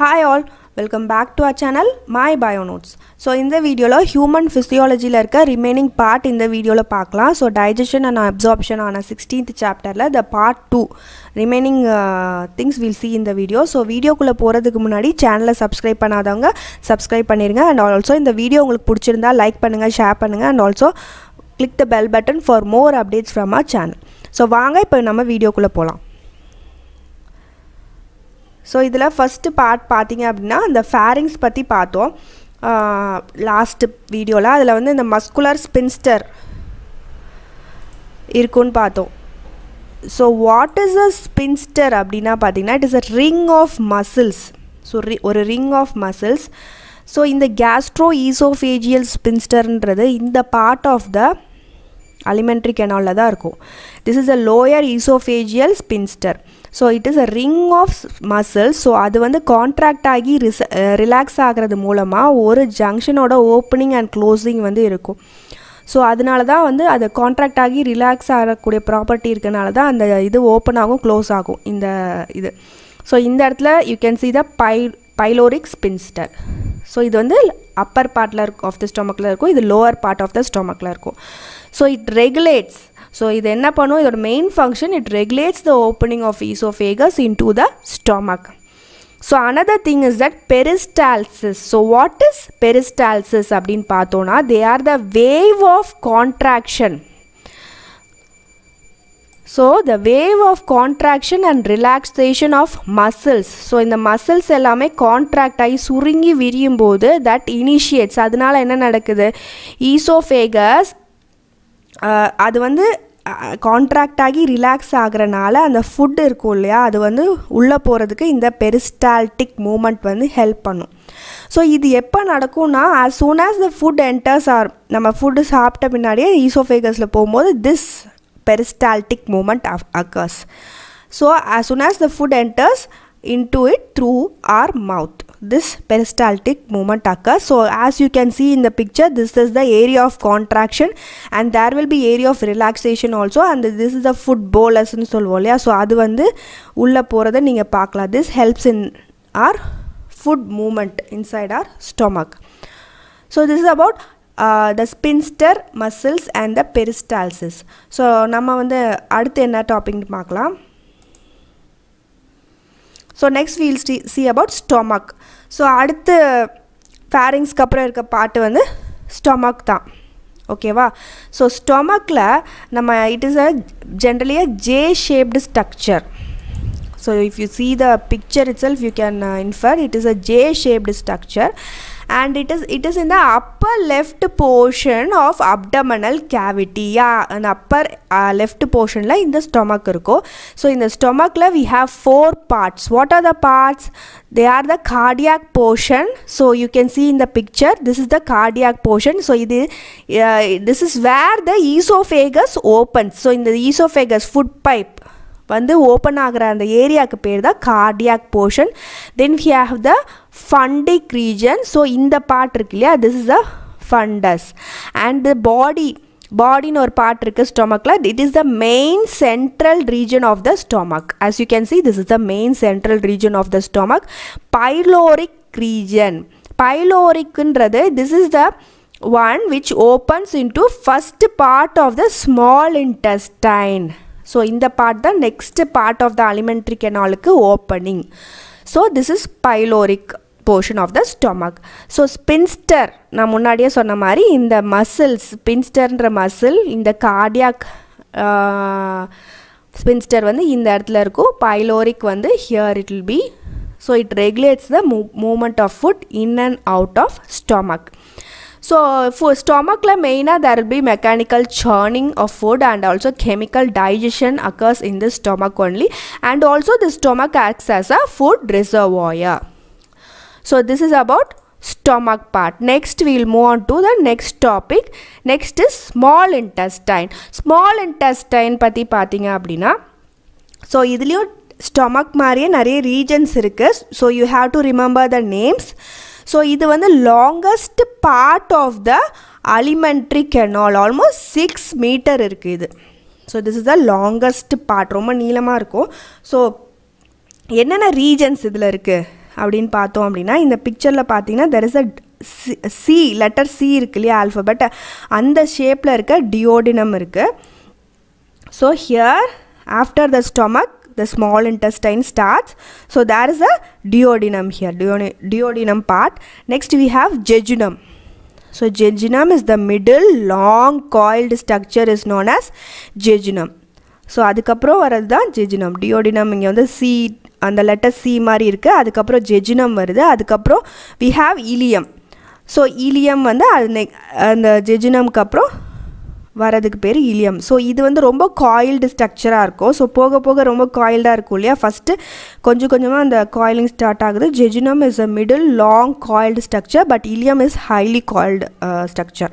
Hi all welcome back back to channel channel bio notes so இந்த வீடியோவில் human ஃபிசியாலஜியில் இருக்க remaining part இந்த வீடியோவில் பார்க்கலாம் ஸோ டைஜஷன் அண்ட் அப்சார்ப்ஷன் ஆன சிக்ஸ்டீன்த் சாப்டரில் the part two remaining things will see இந்த வீடியோ ஸோ வீடியோக்குள்ளே போகிறதுக்கு முன்னாடி சேனலை சப்ஸ்கிரைப் பண்ணாதவங்க சப்ஸ்கிரைப் பண்ணிடுங்க அண்ட் ஆல்சோ இந்த வீடியோ உங்களுக்கு பிடிச்சிருந்தா லைக் பண்ணுங்கள் ஷேர் பண்ணுங்கள் and also click the bell button for more updates from a channel so வாங்க இப்போ நம்ம வீடியோக்குள்ளே போகலாம் ஸோ இதில் ஃபஸ்ட்டு பார்ட் பார்த்தீங்க அப்படின்னா அந்த ஃபேரிங்ஸ் பற்றி பார்த்தோம் லாஸ்ட்டு வீடியோவில் அதில் வந்து இந்த மஸ்குலர் ஸ்பின்ஸ்டர் இருக்குன்னு பார்த்தோம் so what is a sphincter அப்படின்னா பார்த்தீங்கன்னா it is a ring of muscles so ரி ஒரு ரிங் ஆஃப் மசில்ஸ் ஸோ இந்த கேஸ்ட்ரோ ஈசோஃபேஜியல் ஸ்பின்ஸ்டர்ன்றது இந்த பார்ட் ஆஃப் த அலிமெண்ட்ரி கெனாலில் தான் இருக்கும் this is a lower oesophageal sphincter so it is a ring of muscles so அது வந்து கான்ட்ராக்ட் ஆகி ரிச ரிலாக்ஸ் ஆகிறது மூலமாக ஒரு ஜங்ஷனோட ஓப்பனிங் அண்ட் க்ளோஸிங் வந்து இருக்கும் ஸோ அதனால தான் வந்து அதை கான்ட்ராக்ட் ஆகி ரிலாக்ஸ் ஆகக்கூடிய ப்ராப்பர்ட்டி இருக்கனால தான் அந்த இது ஓப்பன் ஆகும் க்ளோஸ் ஆகும் இந்த இது ஸோ இந்த இடத்துல யூ கேன் சி த பை பைலோரிக் ஸ்பின்ஸ்டர் ஸோ இது வந்து அப்பர் பார்ட்டில் இருக்கும் ஆஃப் த ஸ்டொமக்கில் இருக்கும் இது லோவர் பார்ட் ஆஃப் த ஸ்டொமக்கில் இருக்கும் ஸோ இட் ரெகுலேட்ஸ் ஸோ இது என்ன பண்ணும் இதோட main function it regulates the opening of oesophagus into the stomach so another thing is that peristalsis so what is peristalsis அப்படின்னு பார்த்தோன்னா they are the wave of contraction so the wave of contraction and relaxation of muscles so இந்த muscles எல்லாமே contract ஆகி சுருங்கி விரியும் போது that initiates அதனால் என்ன நடக்குது ஈசோஃபேகஸ் அது வந்து கான்ட்ராக்ட் ஆகி ரிலாக்ஸ் ஆகிறனால அந்த ஃபுட் இருக்கும் இல்லையா அது வந்து உள்ளே போகிறதுக்கு இந்த பெரிஸ்டால்டிக் மூமெண்ட் வந்து ஹெல்ப் பண்ணும் ஸோ இது எப்போ நடக்கும்னா as soon as the food enters our நம்ம ஃபுட்டு சாப்பிட்ட பின்னாடியே ஈசோஃபேகஸில் போகும்போது this peristaltic movement of occurs so as soon as the food enters into it through our mouth this peristaltic movement occurs. So as you can see in the picture, this is the area of contraction and there will be area of relaxation also and this is the foot bolusன்னு சொல்லுவோம் இல்லையா so அது வந்து உள்ளே போகிறத நீங்கள் பார்க்கலாம் this helps in our food movement inside our stomach. So this is about the uh, muscles and the peristalsis. So, so நம்ம வந்து அடுத்து என்ன டாபிக்னு பார்க்கலாம் ஸோ நெக்ஸ்ட் வீல் ஸ்டி சி அபவுட் ஸ்டொமக் ஸோ அடுத்த ஃபேரிங்ஸ்க்கு அப்புறம் இருக்க பாட்டு வந்து ஸ்டொமக் தான் ஓகேவா ஸோ ஸ்டொமக்கில் நம்ம it is a generally a J shaped structure so if you see the picture itself you can infer it is a J shaped structure and it is it is in the upper left portion of abdominal cavity yeah an upper uh, left portion la in the stomach so in the stomach la we have four parts what are the parts they are the cardiac portion so you can see in the picture this is the cardiac portion so it is, uh, this is where the esophagus opens so in the esophagus food pipe the open ஆகிற the area, பேர் the cardiac portion. Then we have the fundic region. So, in the part, this is the fundus. And the body, body in our part, stomach, it is the main central region of the stomach. As you can see, this is the main central region of the stomach. Pyloric region. Pyloric, this is the one which opens into first part of the small intestine. So, in the part, the next part of the alimentary canal opening. So, this is pyloric portion of the stomach. So, spinster, na munnadiya sonna mari, in the muscles, spinster and muscle, in the cardiac uh, spinster in the arthil arukku, pyloric vandhu, here it will be. So, it regulates the movement of food in and out of stomach. So, for stomach la maina, there will be mechanical churning of food and also chemical digestion occurs in the stomach only. And also the stomach acts as a food reservoir. So this is about stomach part next we'll will move on to the next topic. Next is small intestine. Small பற்றி பார்த்தீங்க அப்படின்னா so இதுலேயும் stomach மாதிரியே நிறைய regions இருக்குது so you have to remember the names so இது வந்து longest part of the alimentary canal almost six metre இருக்குது இது so this is the longest part ரொம்ப நீளமாக இருக்கும் ஸோ என்னென்ன ரீஜன்ஸ் இதில் இருக்குது அப்படின்னு பார்த்தோம் அப்படின்னா இந்த பிக்சரில் பார்த்தீங்கன்னா there is a C letter C இருக்கு இல்லையா ஆல்ஃபபட் அந்த ஷேப்பில் இருக்க டியோடினம் இருக்குது so here after the stomach the small starts so there is a duodenum here டியோனி duodenum part next we have jejunum so jejunum is the middle long coiled structure is known as jejunum so அதுக்கப்புறம் வர்றது தான் jejunum duodenum இங்கே வந்து seat அந்த letter C மாதிரி இருக்குது அதுக்கப்புறம் ஜெஜினம் வருது அதுக்கப்புறம் we have ileum so ileum வந்து அது நெக் அந்த ஜெஜினம்க்கு அப்புறம் வரதுக்கு பேர் இலியம் ஸோ இது வந்து ரொம்ப காயில்டு ஸ்ட்ரக்சராக இருக்கும் ஸோ போக போக ரொம்ப காயில்டாக இருக்கும் இல்லையா ஃபஸ்ட்டு கொஞ்சம் கொஞ்சமாக அந்த காயிலிங் ஸ்டார்ட் ஆகுது jejunum is a middle long coiled structure but ileum is highly coiled structure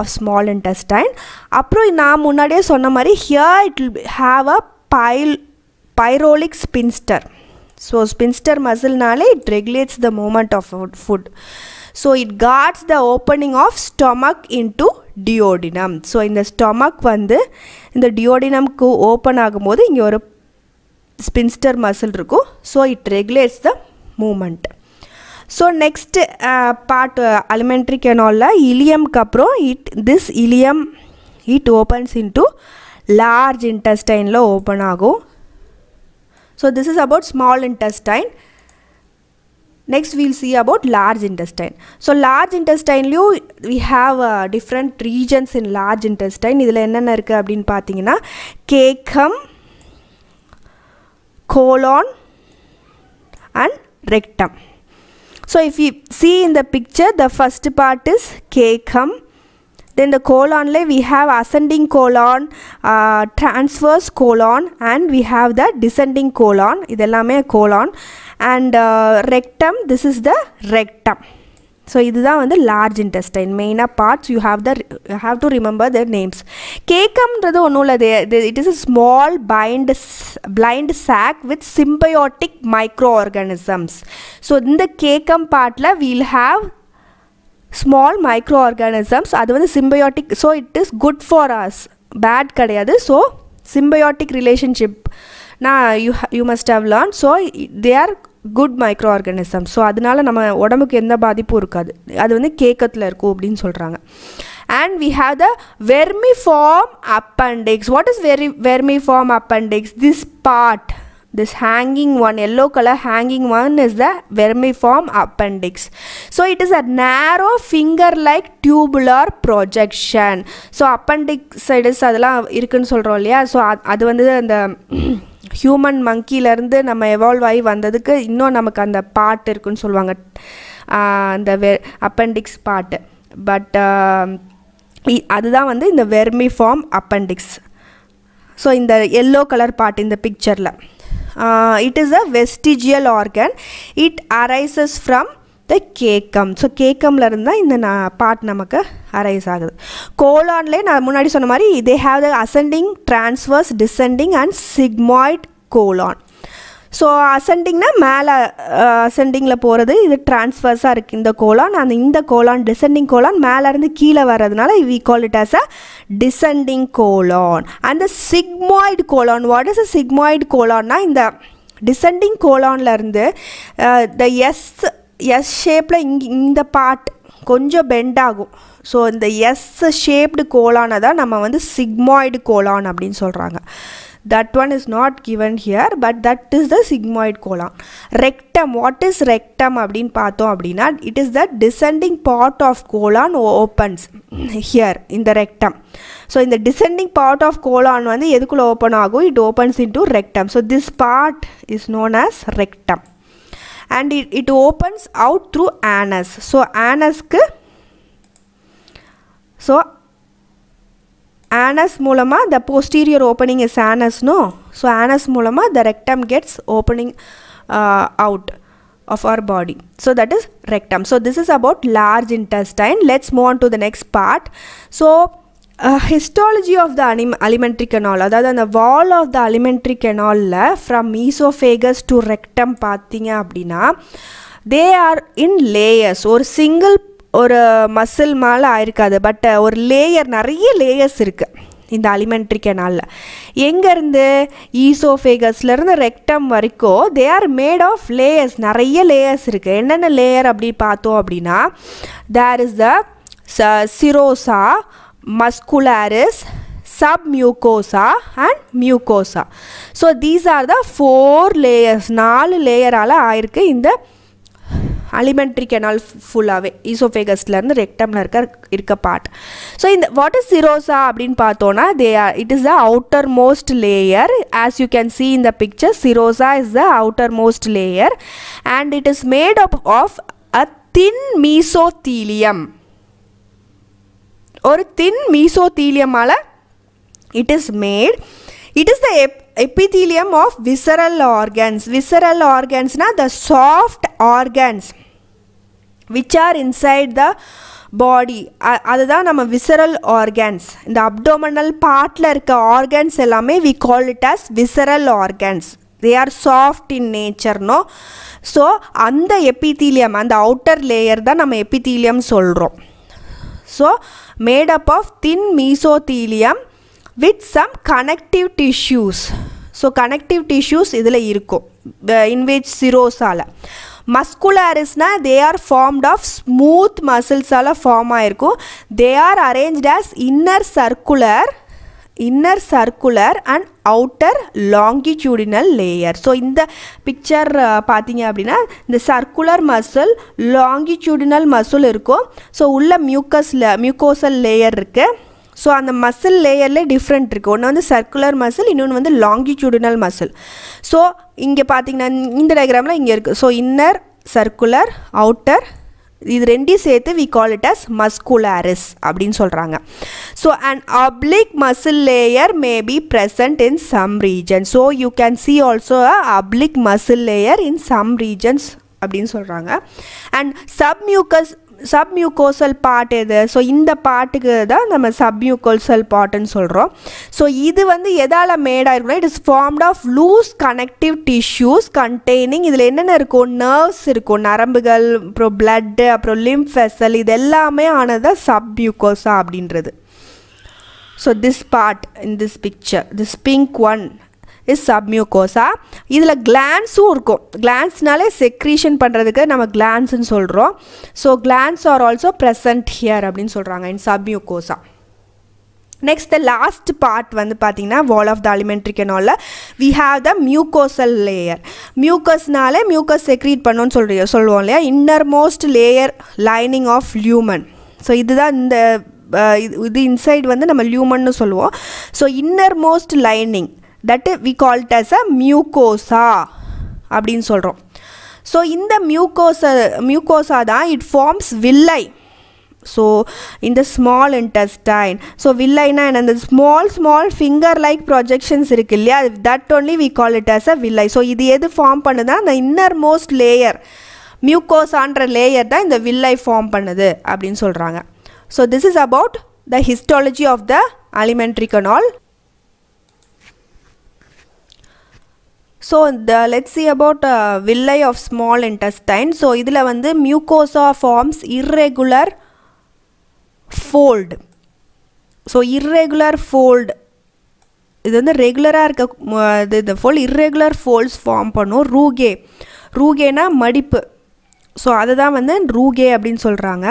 of small intestine அப்புறம் நான் முன்னாடியே சொன்ன மாதிரி here it will have a பைல் பைரோலிக் ஸ்பின்ஸ்டர் ஸோ ஸ்பின்ஸ்டர் மசில்னாலே it regulates the movement of food so it guards the opening of stomach to duodenum so இந்த stomach வந்து இந்த டியோடினம்க்கு ஓப்பன் ஆகும்போது இங்கே ஒரு ஸ்பின்ஸ்டர் மசில் இருக்கும் so it regulates the movement so next part alimentary கெனாலில் இலியம்க்கு அப்புறம் it this ileum it opens into large இன்டஸ்டைனில் ஓப்பன் ஆகும் So this is about small intestine. Next we'll see about large intestine. So large intestine liu, we have uh, different regions in large intestine. இதில் என்னென்ன இருக்குது அப்படின்னு பார்த்தீங்கன்னா caecum and rectum. So if you see in the picture, the first part is caecum then the colon we have ascending colon uh, transverse colon and we have the descending colon me colon and uh, rectum this is the rectum so this is large intestine main parts you have the you have to remember the names cecum it is a small blind blind sac with symbiotic microorganisms so in the cecum part we will have small micro organisms அது வந்து symbiotic so it is good for us bad கிடையாது so symbiotic relationship நான் you you must have learn so they are good micro organism so அதனால நம்ம உடம்புக்கு எந்த பாதிப்பும் இருக்காது அது வந்து கேக்கத்தில் இருக்கும் அப்படின்னு சொல்கிறாங்க and we have the vermiform appendix what is very vermiform appendix this part this this hanging one yellow color hanging one is the vermiform appendix so it is a narrow finger like tubular projection so appendicitis அதெல்லாம் இருக்குதுன்னு சொல்கிறோம் இல்லையா so அது வந்து அந்த human மங்கிலேருந்து நம்ம evolve ஆகி வந்ததுக்கு இன்னும் நமக்கு அந்த பாட்டு இருக்குன்னு சொல்லுவாங்க அந்த வெ அப்பண்டிக்ஸ் பாட்டு பட் அதுதான் வந்து இந்த வெர்மி ஃபார்ம் அப்பண்டிக்ஸ் ஸோ இந்த எல்லோ கலர் பாட்டு இந்த பிக்சரில் it uh, is a vestigial organ it arises from the caecum so கேக்கமில் இருந்தால் இந்த பாட் நமக்கு அரைஸ் ஆகுது கோலான்லேயே நான் முன்னாடி சொன்ன மாதிரி they have the ascending transverse descending and sigmoid colon so அசெண்டிங்னா மேலே அசெண்டிங்கில் போகிறது இது டிரான்ஸ்வர்ஸாக இருக்குது இந்த கோலான் அந்த இந்த கோலான் டிசெண்டிங் கோலான் மேலேருந்து கீழே வர்றதுனால we call it as a descending colon அந்த sigmoid colon what is a sigmoid கோலான்னா இந்த டிசெண்டிங் கோலான்லேருந்து த எஸ் எஸ் ஷேப்பில் இங்கே இந்த பார்ட் கொஞ்சம் பெண்ட் ஆகும் ஸோ இந்த எஸ் ஷேப்டு கோலானை தான் நம்ம வந்து சிக்மாய்டு கோலான் அப்படின்னு சொல்கிறாங்க that one is not given here but that is the sigmoid colon rectum what is rectum abdin paathom abdina it is the descending part of colon opens here in the rectum so in the descending part of colon vandu edukula open opens, it opens into rectum so this part is known as rectum and it, opens out through anus so anus ku so anus ಮೂಲಮ the posterior opening is ಆನಸ್ನು so anus ಮೂಲಮ the rectum gets opening out of our body so that is rectum so this is about large intestine let's move on to the next part so histology of the அனிம் alimentary canal அதாவது அந்த wall of the alimentary கெனாலில் from oesophagus to rectum பார்த்தீங்க அப்படின்னா they are in layers ஒரு single ஒரு muscle மேலே ஆயிருக்காது பட் ஒரு லேயர் நிறைய லேயர்ஸ் இருக்குது இந்த அலிமெண்ட்ரி கெனாலில் எங்கேருந்து ஈசோஃபேகஸ்லேருந்து ரெக்டம் வரைக்கும் they are made of layers நிறைய லேயர்ஸ் இருக்குது என்னென்ன லேயர் அப்படி பார்த்தோம் அப்படின்னா தேர் இஸ் த ச serosa muscularis submucosa and mucosa so these are the four layers நாலு லேயரால் ஆயிருக்கு இந்த அலிமெண்ட்ரி கெனால் ஃபுல்லாகவே ஈசோஃபேகஸ்லேருந்து ரெக்டமில் இருக்க இருக்க பார்ட் ஸோ இந்த வாட் இஸ் சிரோசா அப்படின்னு பார்த்தோன்னா they are it is the outermost layer as you can see இந்த picture serosa is the outermost layer and it is made of of a thin mesothelium ஒரு thin மீசோத்தீலியமால் it is made it is the எப் epithelium of visceral organs. Visceral organs na the soft organs which are inside the body அதுதான் நம்ம visceral organs இந்த அப்டோமனல் பார்ட்டில் இருக்க organs எல்லாமே we call it as visceral organs they are soft in நேச்சர்னோ so அந்த epithelium அந்த அவுட்டர் லேயர் தான் நம்ம எபிதீலியம் சொல்கிறோம் so made up of thin mesothelium with some connective tissues so connective tissues இதில் இருக்கும் இன்வேஜ் சிரோஸால் மஸ்குலாரிஸ்னால் they are formed of smooth மசில்ஸால் ஃபார்ம் ஆகிருக்கும் they are arrange as inner circular inner circular and outer longitudinal layer so இந்த picture பார்த்தீங்க அப்படின்னா இந்த சர்க்குலர் மசில் லாங்கிடியூடினல் மசில் இருக்கும் ஸோ உள்ள மியூக்கஸில் மியூக்கோசல் லேயர் இருக்குது ஸோ அந்த மசில் லேயரில் டிஃப்ரெண்ட் இருக்குது ஒன்று வந்து சர்க்குலர் மசில் இன்னொன்று வந்து லாங்கிடியூடினல் மசில் ஸோ இங்கே பார்த்தீங்கன்னா இந்த டயக்ராமில் இங்கே இருக்குது ஸோ இன்னர் சர்க்குலர் அவுட்டர் இது ரெண்டையும் சேர்த்து we call it as muscularis அப்படின்னு சொல்கிறாங்க so and oblique muscle layer may be present in some region so you can see also a oblique muscle layer in some regions அப்படின்னு சொல்கிறாங்க and submucous submucosal பாட் எது so இந்த பாட்டுக்கு தான் நம்ம submucosal பாட்டுன்னு சொல்கிறோம் ஸோ இது வந்து எதால் மேடாக இருக்குன்னா it is formed of loose connective tissues containing இதில் என்னென்ன இருக்கும் நர்வ்ஸ் இருக்கும் நரம்புகள் அப்புறம் பிளட்டு அப்புறம் லிம் ஃபெசல் இது எல்லாமே ஆனது சப்மியூகோசா அப்படின்றது so this part in this picture this pink one is submucosa இதில் கிளான்ஸும் இருக்கும் கிளான்ஸ்னாலே செக்ரீஷன் பண்ணுறதுக்கு நம்ம கிளான்ஸ்னு சொல்கிறோம் so glands are also present here அப்படின்னு சொல்கிறாங்க in submucosa next the last part வந்து பார்த்திங்கன்னா வால் ஆஃப் த அலிமெண்ட்ரி கெனாலில் we have the mucosal layer மியூக்கஸ்னால மியூக்கஸ் செக்ரீட் பண்ணோன்னு சொல்கிற சொல்லுவோம் இல்லையா innermost layer lining of lumen so இதுதான் இந்த இது இன்சைட் வந்து நம்ம லியூமன்னு சொல்லுவோம் so innermost lining that we call it as a mucosa அப்படின்னு சொல்கிறோம் ஸோ இந்த மியூகோசா மியூகோசா தான் இட் ஃபார்ம்ஸ் வில்லை ஸோ இந்த ஸ்மால் இன்டெஸ்டைன் ஸோ வில்லைனா என்ன இந்த small small finger like projections இருக்கு இல்லையா that only we call it as a villi so இது எது ஃபார்ம் பண்ணுதுன்னா அந்த இன்னர் மோஸ்ட் லேயர் மியூகோசான்ற லேயர் தான் இந்த வில்லை ஃபார்ம் பண்ணுது அப்படின்னு சொல்கிறாங்க so this is about the histology of the alimentary canal so இந்த let's see about villi of small intestine so இதில் வந்து mucosa forms irregular fold so irregular fold இது வந்து ரெகுலராக இருக்க இது இந்த ஃபோல் இர்ரெகுலர் ஃபோல்ஸ் ஃபார்ம் பண்ணும் ரூகே ரூகேனா மடிப்பு ஸோ அதை தான் வந்து ரூகே அப்படின்னு சொல்கிறாங்க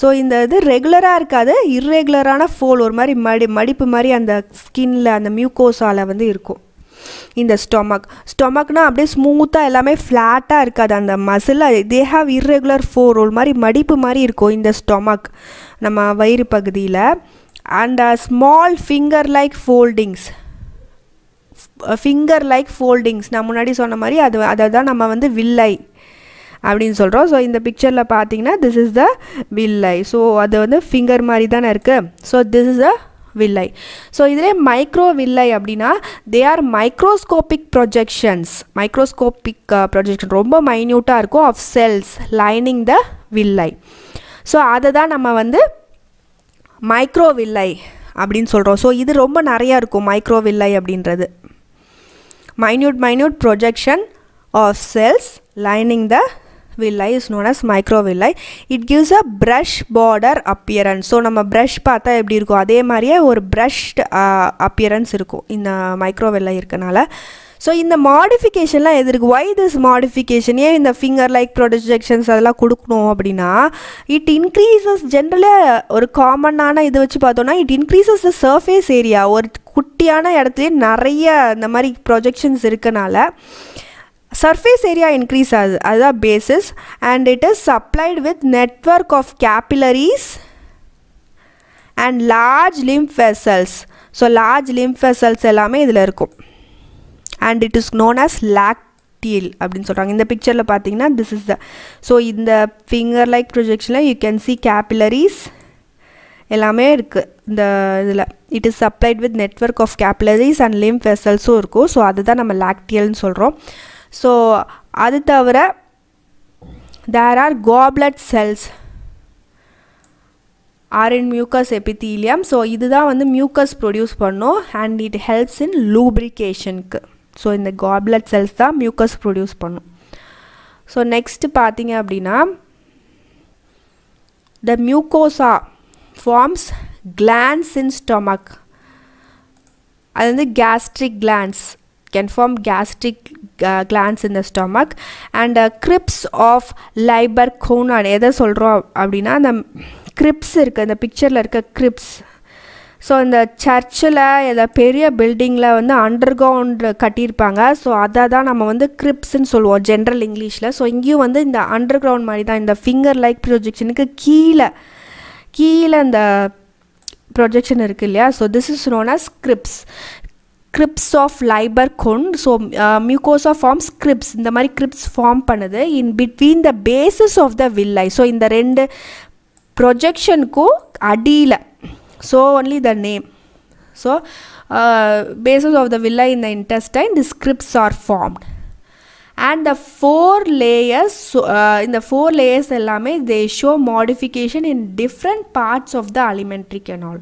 ஸோ இந்த இது ரெகுலராக இருக்காது இர்ரெகுலரான ஃபோல் ஒரு மாதிரி மடி மடிப்பு மாதிரி அந்த ஸ்கின்னில் அந்த மியூகோசாவில் வந்து இருக்கும் இந்த ஸ்டொமக் ஸ்டொமக்னால் அப்படியே ஸ்மூத்தாக எல்லாமே ஃப்ளாட்டாக இருக்காது அந்த muscle they have irregular for roll மாதிரி மடிப்பு மாதிரி இருக்கும் இந்த ஸ்டொமக் நம்ம வயிறு பகுதியில் and small finger like foldings finger like foldings நான் முன்னாடி சொன்ன மாதிரி அது அதை தான் நம்ம வந்து வில்லை அப்படின்னு சொல்கிறோம் ஸோ இந்த பிக்சரில் பார்த்தீங்கன்னா this is the villi so அது வந்து ஃபிங்கர் மாதிரி தானே இருக்குது so this is a villi so இதிலே மைக்ரோ வில்லை அப்படின்னா they are microscopic projections microscopic projection ரொம்ப மைன்யூட்டாக இருக்கும் of cells lining the villi so அதை தான் நம்ம வந்து மைக்ரோ வில்லை அப்படின்னு சொல்கிறோம் ஸோ இது ரொம்ப நிறையா இருக்கும் மைக்ரோ வில்லை அப்படின்றது minute minute projection of cells lining the villi is known as microvilli. It gives a brush border appearance so நம்ம ப்ரஷ் பார்த்தா எப்படி இருக்கும் அதே மாதிரியே ஒரு ப்ரஷ்ட் அப்பியரன்ஸ் இருக்கும் இந்த மைக்ரோவெல்லாம் இருக்கனால ஸோ இந்த மாடிஃபிகேஷன்லாம் எது இருக்குது ஒய் திஸ் மாடிஃபிகேஷன் ஏன் இந்த ஃபிங்கர் லைக் ப்ரொடெக்ஷன்ஸ் அதெல்லாம் கொடுக்கணும் அப்படின்னா இட் இன்க்ரீசஸ் ஜென்ரலாக ஒரு காமனான இது வச்சு பார்த்தோன்னா it increases the surface area ஒரு குட்டியான இடத்துலேயே நிறைய இந்த மாதிரி ப்ரொஜெக்ஷன்ஸ் இருக்கனால சர்ஃபேஸ் ஏரியா இன்க்ரீஸ் ஆகுது அதுதான் basis and it is supplied with network of capillaries and large lymph vessels so large lymph vessels எல்லாமே இதில் இருக்கும் and it is known as lacteal அப்படின்னு சொல்கிறாங்க இந்த பிக்சரில் பார்த்தீங்கன்னா திஸ் இஸ் த ஸோ இந்த ஃபிங்கர் லைக் ப்ரொஜெக்ஷனில் யூ கேன் சி கேபிலரிஸ் எல்லாமே இருக்குது இந்த இதில் it is supplied with network of capillaries and lymph ஃபெசல்ஸும் இருக்கும் ஸோ அதுதான் நம்ம லாக்டியல்னு சொல்கிறோம் ஸோ அது தவிர there are goblet cells are in mucus epithelium so இதுதான் வந்து மியூக்கஸ் ப்ரொடியூஸ் பண்ணும் அண்ட் இட் ஹெல்ப்ஸ் இன் லூப்ரிகேஷனுக்கு ஸோ இந்த காப்லட் செல்ஸ் தான் மியூக்கஸ் ப்ரொடியூஸ் பண்ணும் ஸோ நெக்ஸ்ட்டு பார்த்தீங்க அப்படின்னா the mucosa forms glands in stomach அது வந்து gastric glands can form gastric uh, glands in the stomach and uh, crypts of liberconine எதை சொல்கிறோம் அப்படின்னா அந்த கிரிப்ஸ் இருக்குது அந்த பிக்சரில் இருக்க கிரிப்ஸ் ஸோ இந்த சர்ச்சில் ஏதாவது பெரிய பில்டிங்கில் வந்து அண்டர் கிரவுண்ட் கட்டியிருப்பாங்க ஸோ அதை தான் நம்ம வந்து கிரிப்ஸ்ன்னு சொல்லுவோம் ஜென்ரல் இங்கிலீஷில் ஸோ இங்கேயும் வந்து இந்த அண்டர் கிரவுண்ட் மாதிரி தான் இந்த ஃபிங்கர் லைக் ப்ரொஜெக்ஷனுக்கு கீழே கீழே அந்த ப்ரொஜெக்ஷன் இருக்குது இல்லையா so this is known as crypts crypts of Lieberkühn so mucosa forms crypts இந்த மாதிரி கிரிப்ஸ் ஃபார்ம் பண்ணுது in between the basis of the villi so இந்த ரெண்டு ப்ரொஜெக்ஷனுக்கும் அடியில் so only the name so bases of the villi in the intestine the crypts are formed and the four layers இந்த four layers எல்லாமே they show modification in different parts of the alimentary canal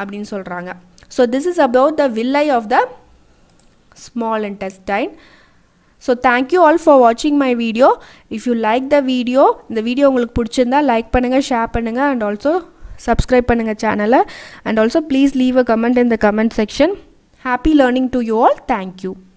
அப்படின்னு சொல்கிறாங்க So this is about the villi of the small intestine. So thank you all for watching my video. If you like the video, the video like share and also subscribe channel and also please leave a comment in the comment section. Happy learning to you all. Thank you.